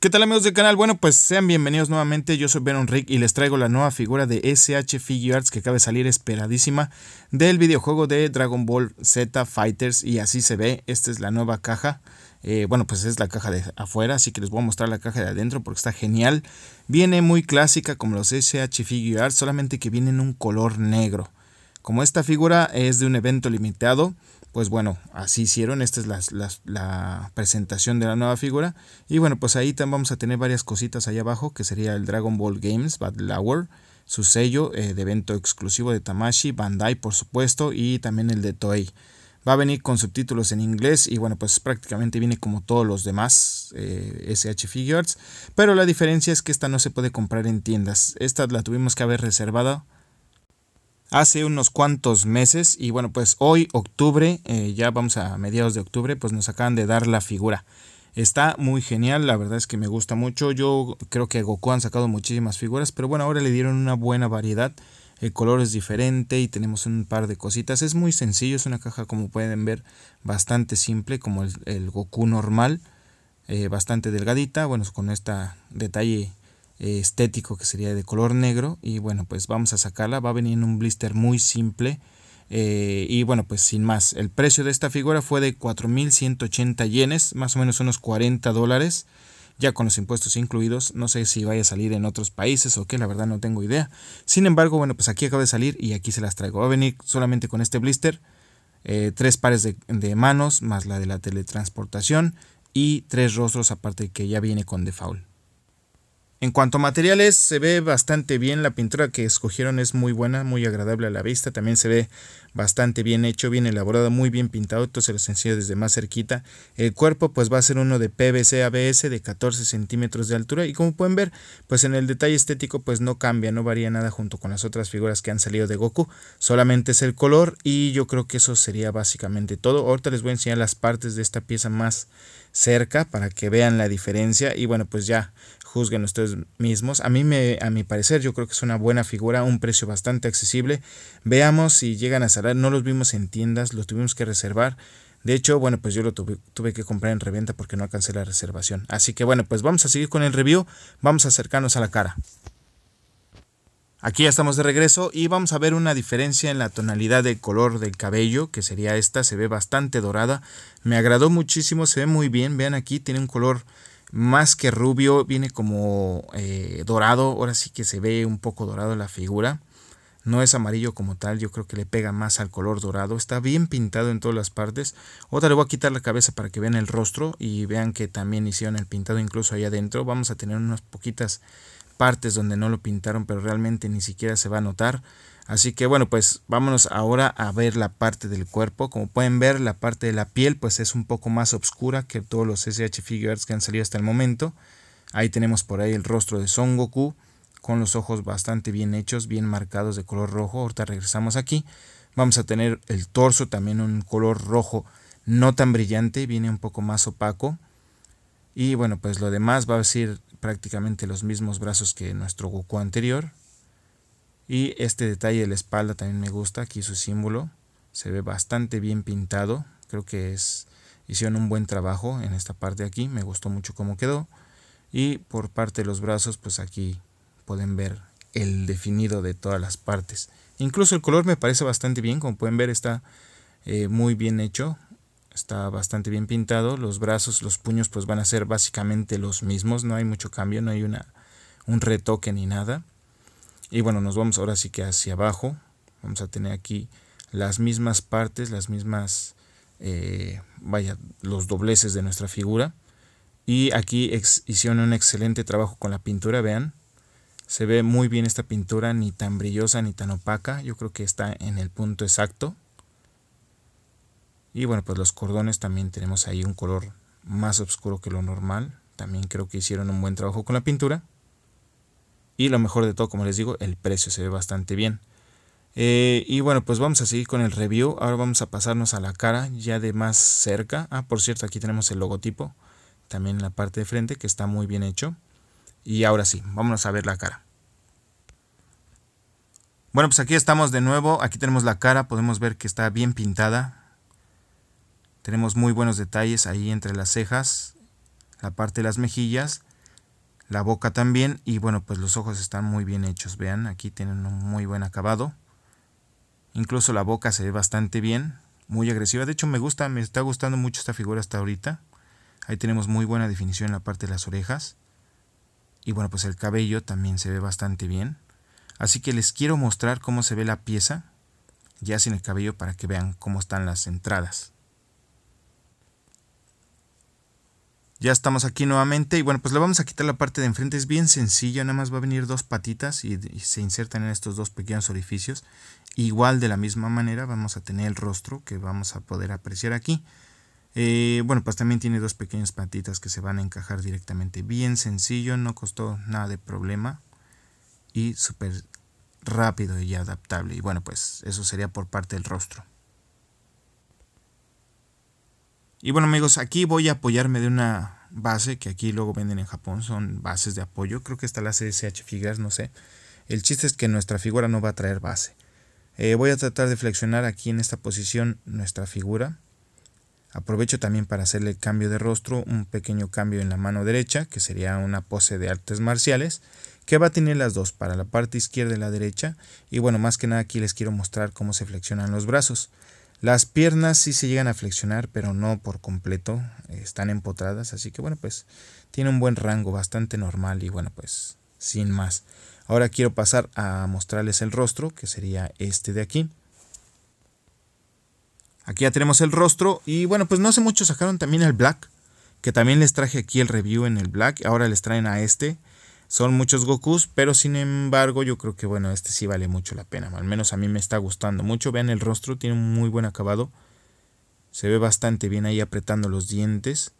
¿Qué tal amigos del canal? Bueno, pues sean bienvenidos nuevamente, yo soy Veron Rick y les traigo la nueva figura de SH Figure Arts que acaba de salir esperadísima del videojuego de Dragon Ball Z Fighters y así se ve, esta es la nueva caja, eh, bueno pues es la caja de afuera, así que les voy a mostrar la caja de adentro porque está genial, viene muy clásica como los SH Figure Arts, solamente que viene en un color negro, como esta figura es de un evento limitado, pues bueno, así hicieron, esta es la, presentación de la nueva figura. Y bueno, pues ahí también vamos a tener varias cositas ahí abajo, que sería el Dragon Ball Games Battle Hour, su sello eh, de evento exclusivo de Tamashi, Bandai por supuesto, y también el de Toei. Va a venir con subtítulos en inglés y bueno, pues prácticamente viene como todos los demás SH eh, Figures. Pero la diferencia es que esta no se puede comprar en tiendas. Esta la tuvimos que haber reservado hace unos cuantos meses y bueno pues hoy octubre eh, ya vamos a mediados de octubre pues nos acaban de dar la figura está muy genial la verdad es que me gusta mucho yo creo que Goku han sacado muchísimas figuras pero bueno ahora le dieron una buena variedad el eh, color es diferente y tenemos un par de cositas es muy sencillo es una caja como pueden ver bastante simple como el, Goku normal eh, bastante delgadita bueno con esta detalle eh, estético que sería de color negro y bueno pues vamos a sacarla va a venir en un blister muy simple eh, y bueno pues sin más el precio de esta figura fue de 4180 yenes más o menos unos 40 dólares ya con los impuestos incluidos. No sé si vaya a salir en otros países o qué, la verdad no tengo idea. Sin embargo, bueno, pues aquí acaba de salir y aquí se las traigo. Va a venir solamente con este blister, eh, tres pares de, de, manos, más la de la teletransportación y tres rostros aparte que ya viene con default. En cuanto a materiales, se ve bastante bien. La pintura que escogieron es muy buena, muy agradable a la vista. También se ve bastante bien hecho, bien elaborado, muy bien pintado. Esto se los enseño desde más cerquita. El cuerpo pues va a ser uno de PVC ABS de 14 centímetros de altura. Y como pueden ver, pues en el detalle estético pues no cambia, no varía nada junto con las otras figuras que han salido de Goku. Solamente es el color y yo creo que eso sería básicamente todo. Ahorita les voy a enseñar las partes de esta pieza más cerca para que vean la diferencia. Y bueno, pues ya juzguen ustedes mismos. A mí me, a mi parecer, yo creo que es una buena figura, un precio bastante accesible. Veamos si llegan a salar. No los vimos en tiendas, los tuvimos que reservar. De hecho, bueno, pues yo lo tuve, que comprar en reventa porque no alcancé la reservación. Así que bueno, pues vamos a seguir con el review. Vamos a acercarnos a la cara. Aquí ya estamos de regreso y vamos a ver una diferencia en la tonalidad de color del cabello, que sería esta, se ve bastante dorada. Me agradó muchísimo, se ve muy bien. Vean aquí, tiene un color más que rubio, viene como eh, dorado, ahora sí que se ve un poco dorado la figura. No es amarillo como tal, yo creo que le pega más al color dorado. Está bien pintado en todas las partes. Otra le voy a quitar la cabeza para que vean el rostro y vean que también hicieron el pintado incluso ahí adentro. Vamos a tener unas poquitas partes donde no lo pintaron, pero realmente ni siquiera se va a notar. Así que bueno, pues vámonos ahora a ver la parte del cuerpo. Como pueden ver, la parte de la piel pues es un poco más oscura que todos los SH figures que han salido hasta el momento. Ahí tenemos por ahí el rostro de Son Goku con los ojos bastante bien hechos, bien marcados de color rojo. Ahorita regresamos aquí. Vamos a tener el torso también un color rojo no tan brillante, viene un poco más opaco. Y bueno, pues lo demás va a ser prácticamente los mismos brazos que nuestro Goku anterior, y este detalle de la espalda también me gusta, aquí su símbolo se ve bastante bien pintado, creo que es hicieron un buen trabajo en esta parte de aquí, me gustó mucho cómo quedó. Y por parte de los brazos, pues aquí pueden ver el definido de todas las partes. Incluso el color me parece bastante bien, como pueden ver está eh, muy bien hecho, está bastante bien pintado. Los brazos, los puños pues van a ser básicamente los mismos, no hay mucho cambio, no hay un retoque ni nada. Y bueno, nos vamos ahora sí que hacia abajo. Vamos a tener aquí las mismas partes, las mismas, eh, vaya, los dobleces de nuestra figura. Y aquí hicieron un excelente trabajo con la pintura, vean. Se ve muy bien esta pintura, ni tan brillosa ni tan opaca. Yo creo que está en el punto exacto. Y bueno, pues los cordones también tenemos ahí un color más oscuro que lo normal. También creo que hicieron un buen trabajo con la pintura. Y lo mejor de todo, como les digo, el precio se ve bastante bien. Eh, y bueno, pues vamos a seguir con el review. Ahora vamos a pasarnos a la cara ya de más cerca. Ah, por cierto, aquí tenemos el logotipo. También en la parte de frente que está muy bien hecho. Y ahora sí, vamos a ver la cara. Bueno, pues aquí estamos de nuevo. Aquí tenemos la cara. Podemos ver que está bien pintada. Tenemos muy buenos detalles ahí entre las cejas, la parte de las mejillas la boca también y bueno pues los ojos están muy bien hechos vean aquí tienen un muy buen acabado incluso la boca se ve bastante bien muy agresiva de hecho me gusta me está gustando mucho esta figura hasta ahorita ahí tenemos muy buena definición en la parte de las orejas y bueno pues el cabello también se ve bastante bien así que les quiero mostrar cómo se ve la pieza ya sin el cabello para que vean cómo están las entradas Ya estamos aquí nuevamente y bueno, pues le vamos a quitar la parte de enfrente, es bien sencillo, nada más va a venir dos patitas y, se insertan en estos dos pequeños orificios. Igual de la misma manera vamos a tener el rostro que vamos a poder apreciar aquí. Eh, bueno, pues también tiene dos pequeñas patitas que se van a encajar directamente. Bien sencillo, no costó nada de problema y súper rápido y adaptable. Y bueno, pues eso sería por parte del rostro. Y bueno amigos, aquí voy a apoyarme de una base que aquí luego venden en Japón, son bases de apoyo, creo que está la CSH Figures, no sé. El chiste es que nuestra figura no va a traer base. Eh, voy a tratar de flexionar aquí en esta posición nuestra figura. Aprovecho también para hacerle el cambio de rostro, un pequeño cambio en la mano derecha, que sería una pose de artes marciales, que va a tener las dos, para la parte izquierda y la derecha. Y bueno, más que nada aquí les quiero mostrar cómo se flexionan los brazos. Las piernas sí se llegan a flexionar, pero no por completo, eh, están empotradas, así que bueno, pues tiene un buen rango, bastante normal y bueno, pues sin más. Ahora quiero pasar a mostrarles el rostro, que sería este de aquí. Aquí ya tenemos el rostro y bueno, pues no hace mucho sacaron también el Black, que también les traje aquí el review en el Black, ahora les traen a este. Son muchos Gokus, pero sin embargo yo creo que bueno, este sí vale mucho la pena. Al menos a mí me está gustando mucho. Vean el rostro, tiene un muy buen acabado. Se ve bastante bien ahí apretando los dientes.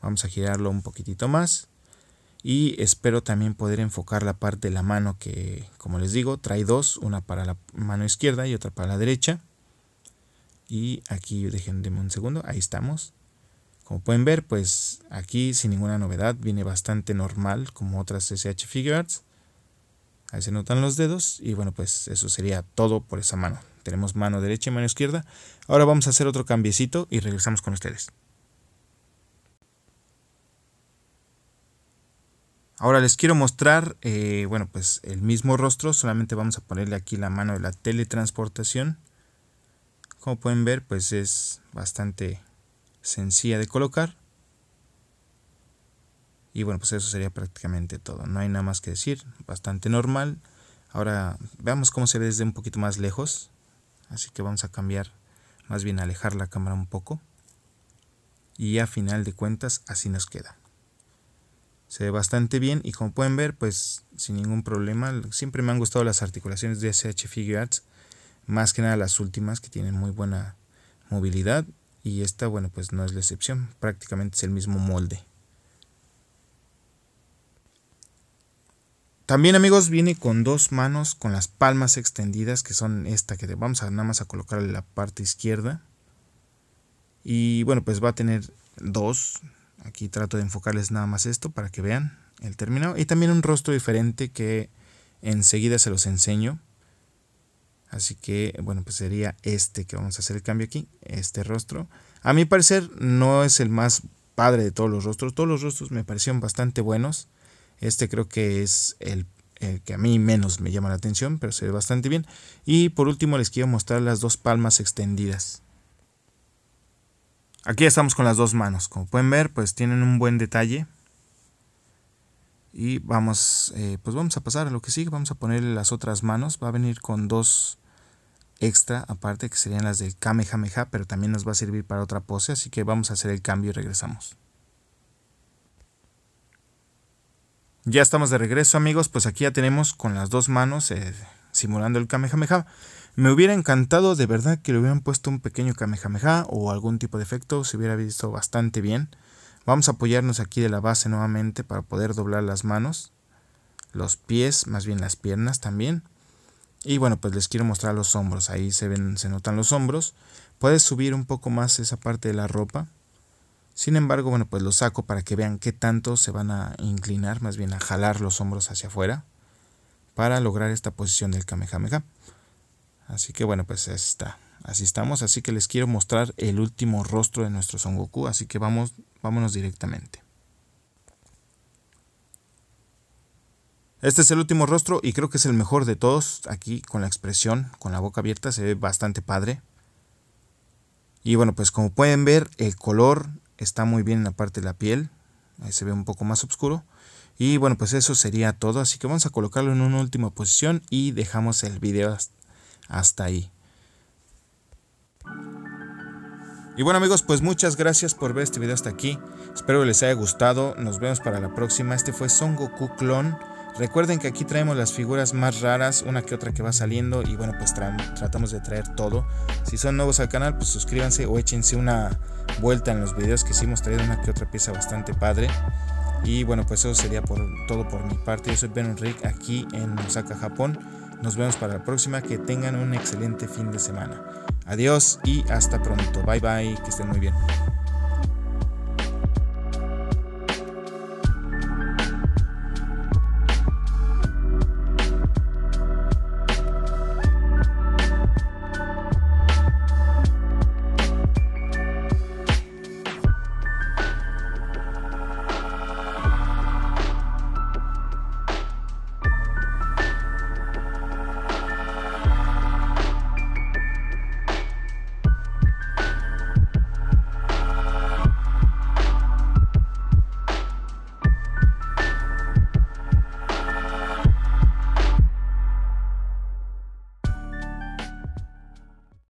Vamos a girarlo un poquitito más. Y espero también poder enfocar la parte de la mano que, como les digo, trae dos. Una para la mano izquierda y otra para la derecha. Y aquí, déjenme un segundo, ahí estamos. Como pueden ver, pues aquí sin ninguna novedad, viene bastante normal como otras SH Figures. Ahí se notan los dedos y bueno, pues eso sería todo por esa mano. Tenemos mano derecha y mano izquierda. Ahora vamos a hacer otro cambiecito y regresamos con ustedes. Ahora les quiero mostrar, eh, bueno, pues el mismo rostro, solamente vamos a ponerle aquí la mano de la teletransportación. Como pueden ver, pues es bastante sencilla de colocar. Y bueno, pues eso sería prácticamente todo. No hay nada más que decir. Bastante normal. Ahora veamos cómo se ve desde un poquito más lejos. Así que vamos a cambiar, más bien alejar la cámara un poco. Y a final de cuentas así nos queda. Se ve bastante bien y como pueden ver, pues sin ningún problema. Siempre me han gustado las articulaciones de SH Figure Arts. Más que nada las últimas que tienen muy buena movilidad y esta, bueno, pues no es la excepción, prácticamente es el mismo molde. También amigos viene con dos manos con las palmas extendidas que son esta que vamos a nada más a colocarle la parte izquierda. Y bueno pues va a tener dos. Aquí trato de enfocarles nada más esto para que vean el terminado. Y también un rostro diferente que enseguida se los enseño. Así que, bueno, pues sería este que vamos a hacer el cambio aquí, este rostro. A mi parecer no es el más padre de todos los rostros. Todos los rostros me parecieron bastante buenos. Este creo que es el, el, que a mí menos me llama la atención, pero se ve bastante bien. Y por último les quiero mostrar las dos palmas extendidas. Aquí estamos con las dos manos. Como pueden ver, pues tienen un buen detalle. Y vamos, eh, pues vamos a pasar a lo que sigue. Vamos a ponerle las otras manos. Va a venir con dos extra aparte que serían las del Kamehameha, pero también nos va a servir para otra pose, así que vamos a hacer el cambio y regresamos. Ya estamos de regreso amigos, pues aquí ya tenemos con las dos manos eh, simulando el Kamehameha. Me hubiera encantado de verdad que le hubieran puesto un pequeño Kamehameha o algún tipo de efecto, se hubiera visto bastante bien. Vamos a apoyarnos aquí de la base nuevamente para poder doblar las manos, los pies, más bien las piernas también. Y bueno, pues les quiero mostrar los hombros. Ahí se ven, se notan los hombros. Puedes subir un poco más esa parte de la ropa. Sin embargo, bueno, pues lo saco para que vean qué tanto se van a inclinar, más bien a jalar los hombros hacia afuera para lograr esta posición del Kamehameha. Así que bueno, pues está. Así estamos, así que les quiero mostrar el último rostro de nuestro Son Goku, así que vamos, vámonos directamente. Este es el último rostro y creo que es el mejor de todos. Aquí con la expresión, con la boca abierta, se ve bastante padre. Y bueno, pues como pueden ver, el color está muy bien en la parte de la piel. Ahí se ve un poco más oscuro. Y bueno, pues eso sería todo. Así que vamos a colocarlo en una última posición y dejamos el video hasta ahí. Y bueno amigos, pues muchas gracias por ver este video hasta aquí. Espero que les haya gustado. Nos vemos para la próxima. Este fue Son Goku Clone. Recuerden que aquí traemos las figuras más raras, una que otra que va saliendo y bueno, pues tratamos de traer todo. Si son nuevos al canal, pues suscríbanse o échense una vuelta en los videos que hicimos hemos una que otra pieza bastante padre. Y bueno, pues eso sería por, todo por mi parte. Yo soy Ben Rick aquí en Osaka, Japón. Nos vemos para la próxima. Que tengan un excelente fin de semana. Adiós y hasta pronto. Bye bye. Que estén muy bien.